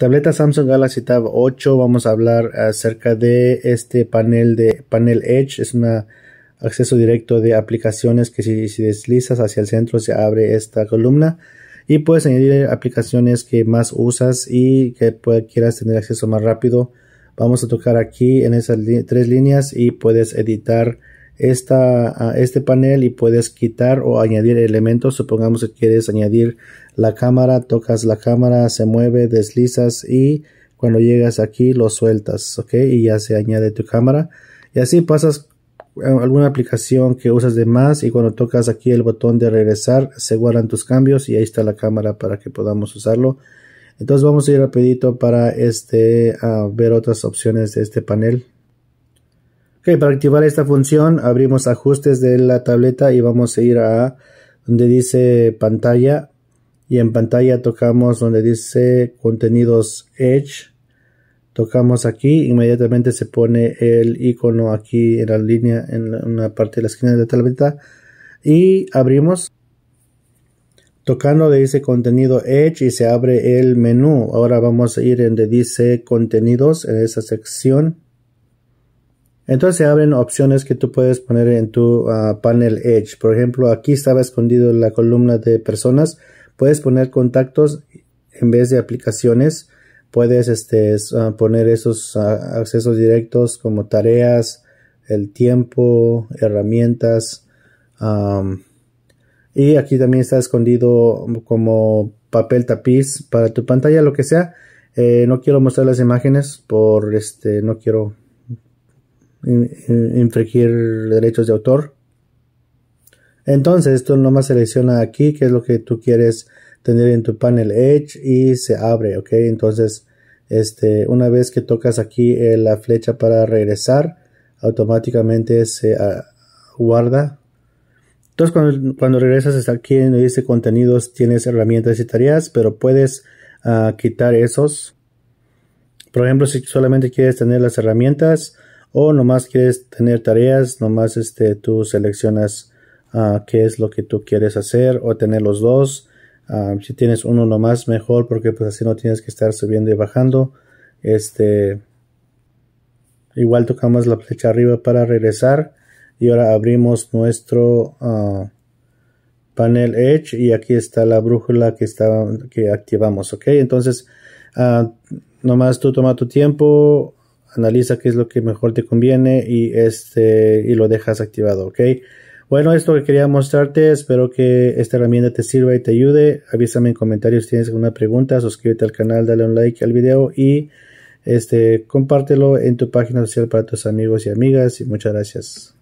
Tableta Samsung Galaxy Tab 8, vamos a hablar acerca de este panel de panel Edge, es un acceso directo de aplicaciones que si, deslizas hacia el centro se abre esta columna y puedes añadir aplicaciones que más usas y que quieras tener acceso más rápido. Vamos a tocar aquí en esas tres líneas y puedes editar esta, este panel y puedes quitar o añadir elementos. Supongamos que quieres añadir la cámara, tocas la cámara, se mueve, deslizas y cuando llegas aquí lo sueltas, ok, y ya se añade tu cámara. Y así pasas alguna aplicación que usas de más y cuando tocas aquí el botón de regresar se guardan tus cambios y ahí está la cámara para que podamos usarlo. Entonces vamos a ir rapidito para este, a ver otras opciones de este panel. Ok, para activar esta función abrimos ajustes de la tableta y vamos a ir a donde dice pantalla y en pantalla tocamos donde dice contenidos Edge. Tocamos aquí, inmediatamente se pone el icono aquí en la línea, en una parte de la esquina de la tableta y abrimos. Tocando le dice contenido Edge y se abre el menú. Ahora vamos a ir donde dice contenidos en esa sección entonces se abren opciones que tú puedes poner en tu ah, panel Edge. Por ejemplo, aquí estaba escondido la columna de personas. Puedes poner contactos en vez de aplicaciones. Puedes este, ah, poner esos ah, accesos directos como tareas, el tiempo, herramientas. y aquí también está escondido como papel tapiz para tu pantalla, lo que sea. Eh, no quiero mostrar las imágenes por este, no quiero infringir derechos de autor. Entonces esto nomás selecciona aquí qué es lo que tú quieres tener en tu panel Edge y se abre, ok. Entonces, este, una vez que tocas aquí eh, la flecha para regresar, automáticamente se ah, guarda. Entonces, cuando, regresas aquí en dice contenidos, tienes herramientas y tareas, pero puedes ah, quitar esos. Por ejemplo, si solamente quieres tener las herramientas, o nomás quieres tener tareas, nomás este, tú seleccionas ah, qué es lo que tú quieres hacer o tener los dos. Ah, si tienes uno nomás mejor porque pues así no tienes que estar subiendo y bajando. Este, igual tocamos la flecha arriba para regresar y ahora abrimos nuestro ah, panel Edge y aquí está la brújula que, que activamos. Ok, entonces nomás tú toma tu tiempo analiza qué es lo que mejor te conviene y este y lo dejas activado, ¿ok? Bueno, esto que quería mostrarte, espero que esta herramienta te sirva y te ayude. Avísame en comentarios si tienes alguna pregunta, suscríbete al canal, dale un like al video y este compártelo en tu página social para tus amigos y amigas y muchas gracias.